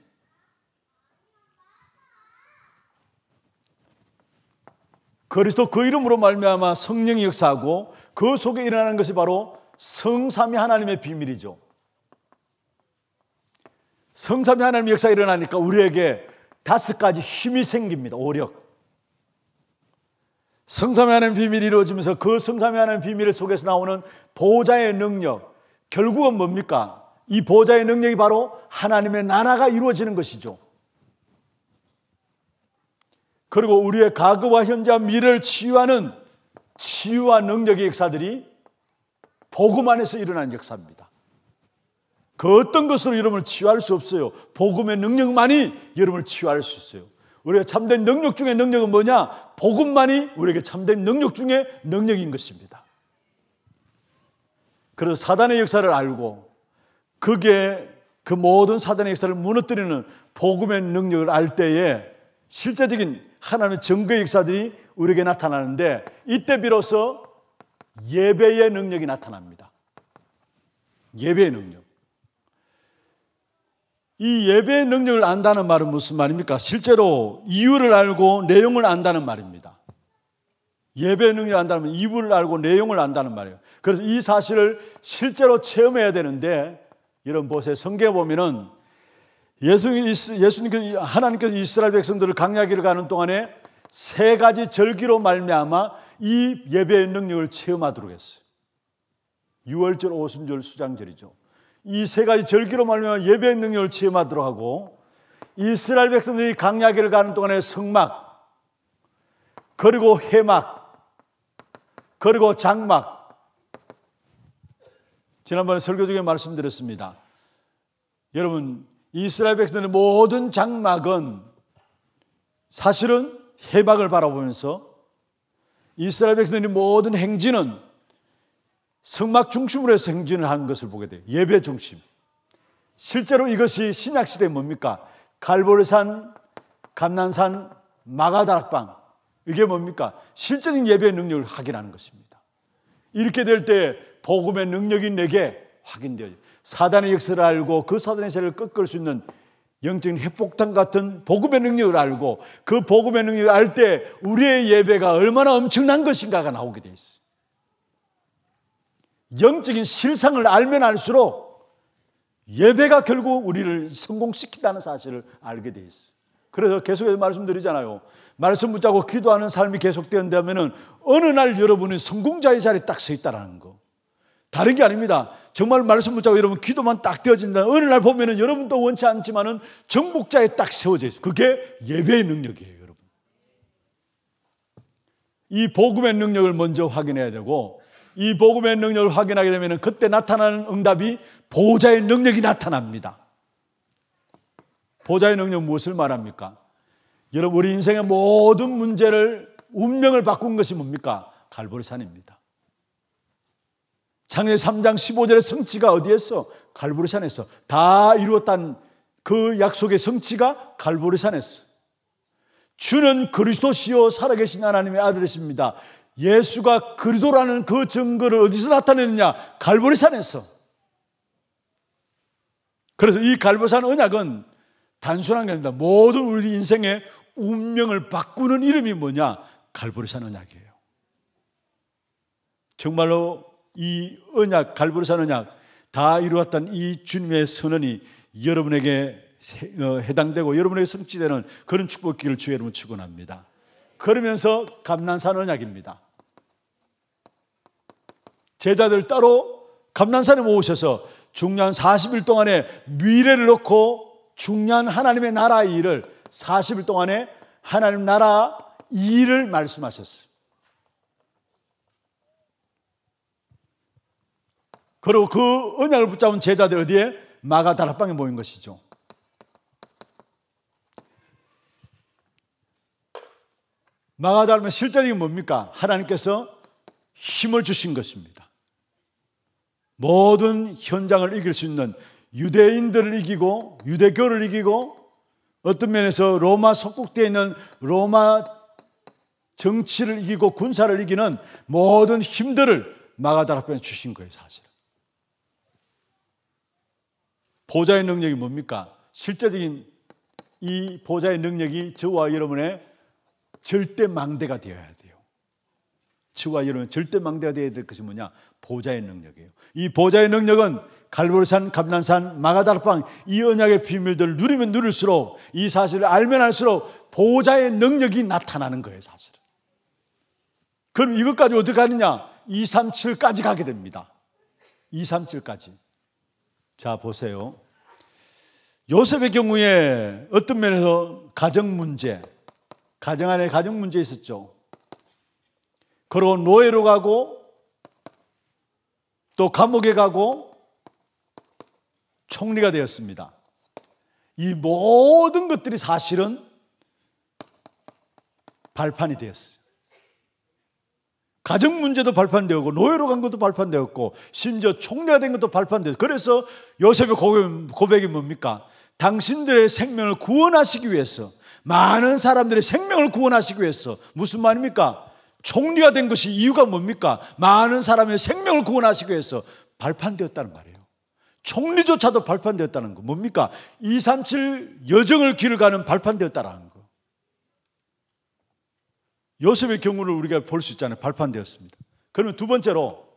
그리스도 그 이름으로 말미암아 성령이 역사하고 그 속에 일어나는 것이 바로 성삼위 하나님의 비밀이죠. 성삼위 하나님 역사 일어나니까 우리에게 다섯 가지 힘이 생깁니다. 오력. 성삼위 하나님 비밀이 이루어지면서 그 성삼위 하나님 비밀 속에서 나오는 보호자의 능력. 결국은 뭡니까? 이 보호자의 능력이 바로 하나님의 나라가 이루어지는 것이죠. 그리고 우리의 과거와 현재와 미래를 치유하는 치유와 능력의 역사들이 복음 안에서 일어난 역사입니다. 그 어떤 것으로 여러분을 치유할 수 없어요. 복음의 능력만이 여러분을 치유할 수 있어요. 우리가 참된 능력 중에 능력은 뭐냐? 복음만이 우리에게 참된 능력 중에 능력인 것입니다. 그래서 사단의 역사를 알고 그게 그 모든 사단의 역사를 무너뜨리는 복음의 능력을 알 때에 실제적인 하나님의 증거의 역사들이 우리에게 나타나는데 이때 비로소 예배의 능력이 나타납니다. 예배의 능력. 이 예배의 능력을 안다는 말은 무슨 말입니까? 실제로 이유를 알고 내용을 안다는 말입니다. 예배 능력을 안다면 이유를 알고 내용을 안다는 말이에요. 그래서 이 사실을 실제로 체험해야 되는데 이런 보세요. 성경에 보면은 예수, 예수님 하나님께서 이스라엘 백성들을 강약기를 가는 동안에 세 가지 절기로 말미암아 이 예배의 능력을 체험하도록 했어요. 6월절, 오순절, 수장절이죠. 이세 가지 절기로 말미암 예배의 능력을 체험하도록 하고 이스라엘 백성들이 강야기를 가는 동안에 성막 그리고 해막 그리고 장막 지난번에 설교 중에 말씀드렸습니다. 여러분 이스라엘 백성들의 모든 장막은 사실은 해막을 바라보면서 이스라엘 백성들의 모든 행진은 성막 중심으로 해서 행진을 하는 것을 보게 돼요. 예배 중심. 실제로 이것이 신약시대 뭡니까? 갈보르산, 감난산, 마가다락방. 이게 뭡니까? 실제적인 예배의 능력을 확인하는 것입니다. 이렇게 될 때 복음의 능력이 내게 확인되어요. 사단의 역사를 알고 그 사단의 세를 꺾을 수 있는 영적인 핵폭탄 같은 복음의 능력을 알고 그 복음의 능력을 알 때 우리의 예배가 얼마나 엄청난 것인가가 나오게 돼 있어요. 영적인 실상을 알면 알수록 예배가 결국 우리를 성공시킨다는 사실을 알게 돼 있어요. 그래서 계속해서 말씀드리잖아요. 말씀 붙잡고 기도하는 삶이 계속된다면 어느 날 여러분이 성공자의 자리에 딱서 있다라는 거. 다른 게 아닙니다. 정말 말씀 붙잡고 여러분 기도만 딱 되어진다. 어느 날 보면은 여러분도 원치 않지만은 정복자에 딱 세워져 있어 그게 예배의 능력이에요, 여러분. 이 복음의 능력을 먼저 확인해야 되고 이 복음의 능력을 확인하게 되면 그때 나타나는 응답이 보호자의 능력이 나타납니다. 보호자의 능력 무엇을 말합니까? 여러분 우리 인생의 모든 문제를 운명을 바꾼 것이 뭡니까? 갈보리산입니다. 창의 3장 15절의 성취가 어디에서? 갈보리산에서 다이루었다그 약속의 성취가 갈보리산에서 주는 그리스도시요 살아계신 하나님의 아들이십니다. 예수가 그리도라는 그 증거를 어디서 나타내느냐? 갈보리산에서. 그래서 이 갈보산 언약은 단순한 게아니다 모든 우리 인생의 운명을 바꾸는 이름이 뭐냐? 갈보리산 언약이에요. 정말로 이 언약, 갈보리산 언약 다 이루었던 이 주님의 선언이 여러분에게 어, 해당되고 여러분에게 성취되는 그런 축복기를 주여 여러분 축원합니다. 그러면서 감난산 언약입니다. 제자들 따로 감난산에 모으셔서 중요 40일 동안에 미래를 놓고 중요 하나님의 나라 일을 40일 동안에 하나님 나라 일을 말씀하셨어요. 그리고 그 언약을 붙잡은 제자들 어디에? 마가다락방에 모인 것이죠. 마가다움의 실제적인 뭡니까? 하나님께서 힘을 주신 것입니다. 모든 현장을 이길 수 있는 유대인들을 이기고 유대교를 이기고 어떤 면에서 로마 속국대에 있는 로마 정치를 이기고 군사를 이기는 모든 힘들을 마가다라편에 주신 거예요, 사실. 보좌의 능력이 뭡니까? 실제적인 이 보좌의 능력이 저와 여러분의 절대 망대가 되어야 돼요. 저와 여러분 절대 망대가 되어야 될 것이 뭐냐? 보좌의 능력이에요. 이 보좌의 능력은 갈보산, 감난산, 마가다락방 이 언약의 비밀들을 누리면 누릴수록 이 사실을 알면 알수록 보좌의 능력이 나타나는 거예요, 사실은. 그럼 이것까지 어떻게 가느냐? 2, 3, 7까지 가게 됩니다. 2, 3, 7까지. 자, 보세요. 요셉의 경우에 어떤 면에서 가정 문제, 가정 안에 가정 문제 있었죠. 그리고 노예로 가고 또 감옥에 가고 총리가 되었습니다. 이 모든 것들이 사실은 발판이 되었어요. 가정 문제도 발판되었고 노예로 간 것도 발판되었고 심지어 총리가 된 것도 발판되었고 그래서 요셉의 고백이 뭡니까? 당신들의 생명을 구원하시기 위해서 많은 사람들의 생명을 구원하시기 위해서 무슨 말입니까? 총리가 된 것이 이유가 뭡니까? 많은 사람의 생명을 구원하시기 위해서 발판되었다는 말이에요. 총리조차도 발판되었다는 거. 뭡니까? 237 여정을 길을 가는 발판되었다는 거. 요셉의 경우를 우리가 볼 수 있잖아요. 발판되었습니다. 그러면 두 번째로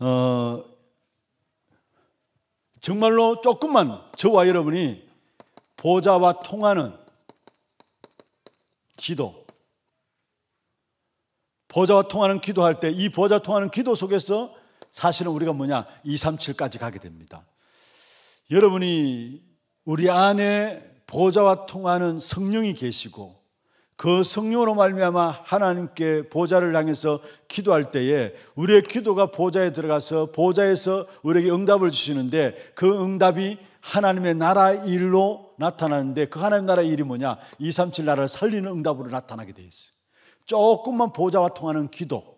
어, 정말로 조금만 저와 여러분이 보좌와 통하는 기도, 보좌와 통하는 기도할 때 이 보좌 와 통하는 기도 속에서 사실은 우리가 뭐냐 2, 3, 7까지 가게 됩니다. 여러분이 우리 안에 보좌와 통하는 성령이 계시고 그 성령으로 말미암아 하나님께 보좌를 향해서 기도할 때에 우리의 기도가 보좌에 들어가서 보좌에서 우리에게 응답을 주시는데 그 응답이 하나님의 나라 일로 나타나는데 그 하나님 나라 일이 뭐냐? 237 나라를 살리는 응답으로 나타나게 돼 있어요. 조금만 보좌와 통하는 기도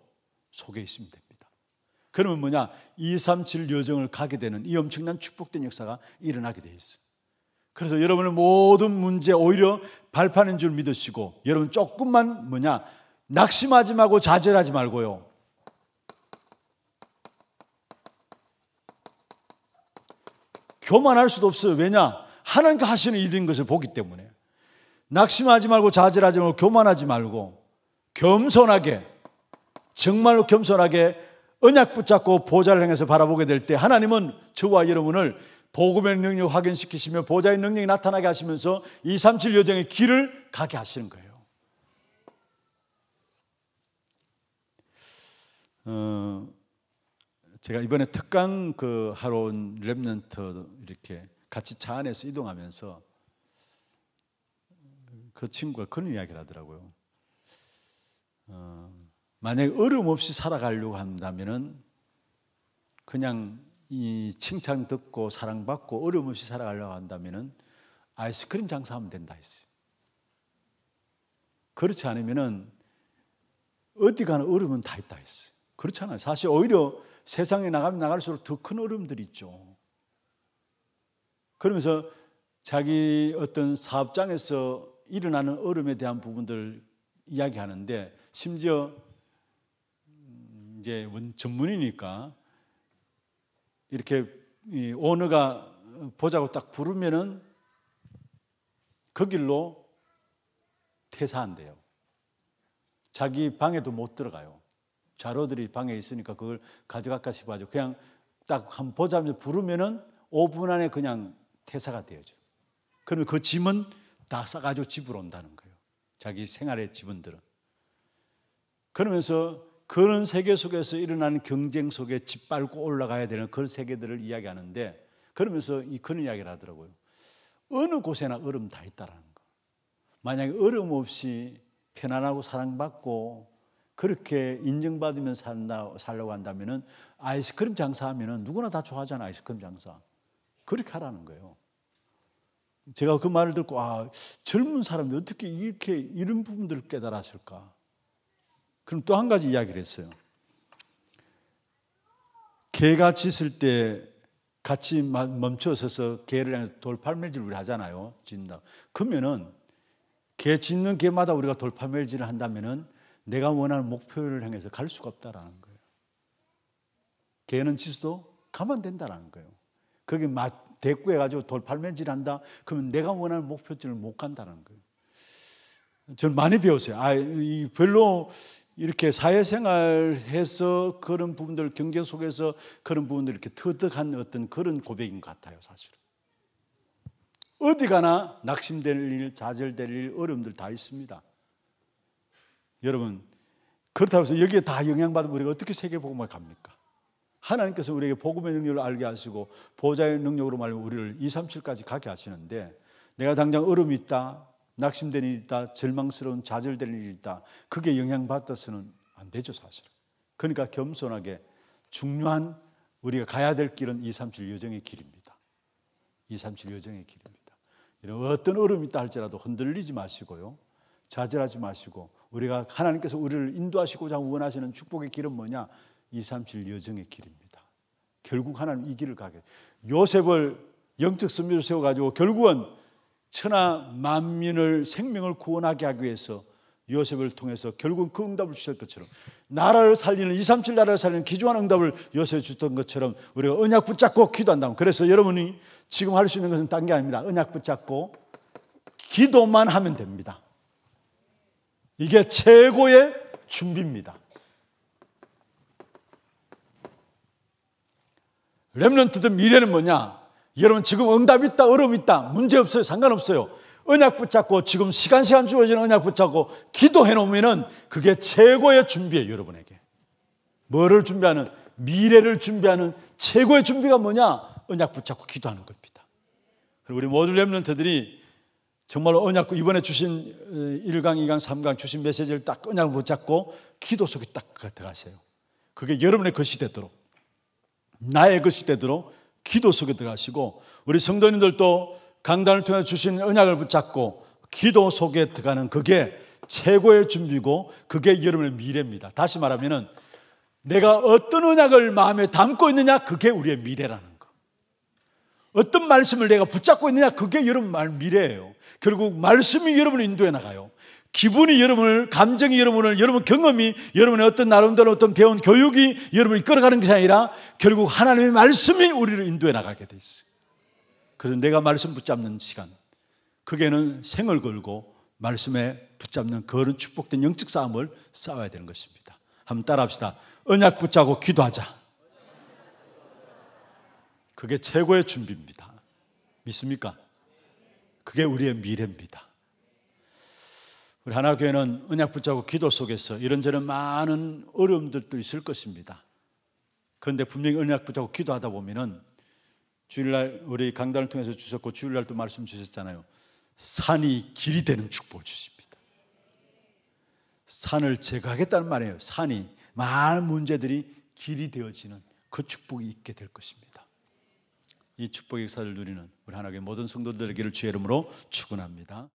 속에 있으면 됩니다. 그러면 뭐냐? 237 여정을 가게 되는 이 엄청난 축복된 역사가 일어나게 돼 있어요. 그래서 여러분의 모든 문제 오히려 발판인 줄 믿으시고 여러분 조금만 뭐냐 낙심하지 말고 좌절하지 말고요. 교만할 수도 없어요. 왜냐? 하나님과 하시는 일인 것을 보기 때문에. 낙심하지 말고 좌절하지 말고 교만하지 말고 겸손하게 정말로 겸손하게 언약 붙잡고 보좌를 향해서 바라보게 될 때 하나님은 저와 여러분을 복음의 능력 확인시키시며 보좌의 능력이 나타나게 하시면서 237 여정의 길을 가게 하시는 거예요. 어, 제가 이번에 특강 그 하러 온 랩런트 이렇게 같이 차 안에서 이동하면서 그 친구가 그런 이야기를 하더라고요. 어, 만약에 얼음 없이 살아가려고 한다면 그냥 이 칭찬 듣고 사랑받고 어려움 없이 살아가려고 한다면 아이스크림 장사하면 된다 했어요. 그렇지 않으면은 어디 가는 어려움은 다 있다 했어요. 그렇잖아요. 사실 오히려 세상에 나가면 나갈수록 더 큰 어려움들이 있죠. 그러면서 자기 어떤 사업장에서 일어나는 어려움에 대한 부분들 이야기하는데 심지어 음, 이제 전문이니까 이렇게 오너가 보자고 딱 부르면은 그 길로 퇴사한대요. 자기 방에도 못 들어가요. 자료들이 방에 있으니까 그걸 가져갈까 싶어 가지고 그냥 딱 한보자면 부르면은 5분 안에 그냥 퇴사가 되어져. 그러면 그 짐은 다 싸가지고 집으로 온다는 거예요. 자기 생활의 짐은들은 그러면서 그런 세계 속에서 일어나는 경쟁 속에 짓밟고 올라가야 되는 그런 세계들을 이야기하는데 그러면서 이 그런 이야기를 하더라고요. 어느 곳에나 얼음 다 있다라는 거. 만약에 얼음 없이 편안하고 사랑받고 그렇게 인정받으면 산다, 살려고 한다면은 아이스크림 장사하면은 누구나 다 좋아하잖아, 아이스크림 장사. 그렇게 하라는 거예요. 제가 그 말을 듣고, 아, 젊은 사람들 어떻게 이렇게 이런 부분들을 깨달았을까? 그럼 또 한 가지 이야기를 했어요. 개가 짖을 때 같이 멈춰서서 개를 향해서 돌팔매질 우 하잖아요. 짖는다. 그러면은 개 짖는 개마다 우리가 돌팔매질을 한다면은 내가 원하는 목표를 향해서 갈 수가 없다라는 거예요. 개는 짖어도 가만 된다라는 거예요. 거기 대꾸해 가지고 돌팔매질 한다. 그러면 내가 원하는 목표점을 못 간다는 거예요. 전 많이 배웠어요. 아, 별로 이렇게 사회생활해서 그런 부분들 경제 속에서 그런 부분들 이렇게 터득한 어떤 그런 고백인 것 같아요 사실은 어디 가나 낙심될 일, 좌절될 일, 어려움들 다 있습니다 여러분 그렇다고 해서 여기에 다 영향받으면 우리가 어떻게 세계복음을 갑니까? 하나님께서 우리에게 복음의 능력을 알게 하시고 보좌의 능력으로 말하면 우리를 2, 3, 7까지 가게 하시는데 내가 당장 어려움이 있다 낙심된 일이다, 절망스러운 좌절되 일이다. 그게 영향받아서는 안 되죠, 사실. 그러니까 겸손하게 중요한 우리가 가야 될 길은 237 여정의 길입니다. 237 여정의 길입니다. 이런 어떤 어려움이 있다 할지라도 흔들리지 마시고요. 좌절하지 마시고 우리가 하나님께서 우리를 인도하시고자 원하시는 축복의 길은 뭐냐? 237 여정의 길입니다. 결국 하나님 이 길을 가게. 요셉을 영적 선유를 세워 가지고 결국은 천하 만민을 생명을 구원하게 하기 위해서 요셉을 통해서 결국 그 응답을 주실 것처럼 나라를 살리는 2, 3, 7 나라를 살리는 기조한 응답을 요셉이 주던 것처럼 우리가 은약 붙잡고 기도한다면 그래서 여러분이 지금 할 수 있는 것은 딴 게 아닙니다 은약 붙잡고 기도만 하면 됩니다 이게 최고의 준비입니다 렘런트들 미래는 뭐냐? 여러분 지금 응답 있다, 어려움 있다, 문제 없어요, 상관없어요. 언약 붙잡고 지금 시간 시간 주어지는 언약 붙잡고 기도해 놓으면 그게 최고의 준비예요, 여러분에게. 뭐를 준비하는 미래를 준비하는 최고의 준비가 뭐냐? 언약 붙잡고 기도하는 겁니다. 그리고 우리 모든 렘런트들이 정말 언약 이번에 주신 1강, 어, 2강, 3강 주신 메시지를 딱 언약 붙잡고 기도 속에 딱 들어가세요. 그게 여러분의 것이 되도록 나의 것이 되도록 기도 속에 들어가시고 우리 성도님들도 강단을 통해 주신 은약을 붙잡고 기도 속에 들어가는 그게 최고의 준비고 그게 여러분의 미래입니다. 다시 말하면은 내가 어떤 은약을 마음에 담고 있느냐 그게 우리의 미래라는 거. 어떤 말씀을 내가 붙잡고 있느냐 그게 여러분 말 미래예요. 결국 말씀이 여러분을 인도해 나가요. 기분이 여러분을, 감정이 여러분을, 여러분 경험이 여러분의 어떤 나름대로 어떤 배운 교육이 여러분을 끌어가는 것이 아니라 결국 하나님의 말씀이 우리를 인도해 나가게 돼 있어요. 그래서 내가 말씀 붙잡는 시간. 그게는 생을 걸고 말씀에 붙잡는 그런 축복된 영적 싸움을 싸워야 되는 것입니다. 한번 따라합시다. 언약 붙잡고 기도하자. 그게 최고의 준비입니다. 믿습니까? 그게 우리의 미래입니다. 우리 하나교회는 은약 붙잡고 기도 속에서 이런저런 많은 어려움들도 있을 것입니다. 그런데 분명히 언약 붙잡고 기도하다 보면은 주일날 우리 강단을 통해서 주셨고 주일날 또 말씀 주셨잖아요. 산이 길이 되는 축복을 주십니다. 산을 제거하겠다는 말이에요. 산이 많은 문제들이 길이 되어지는 그 축복이 있게 될 것입니다. 이 축복의 역사를 누리는 우리 하나님의 모든 성도들에게를 주의 이름으로 축원합니다.